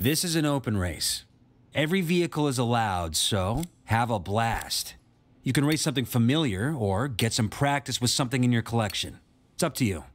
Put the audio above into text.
This is an open race. Every vehicle is allowed, so have a blast. You can race something familiar or get some practice with something in your collection. It's up to you.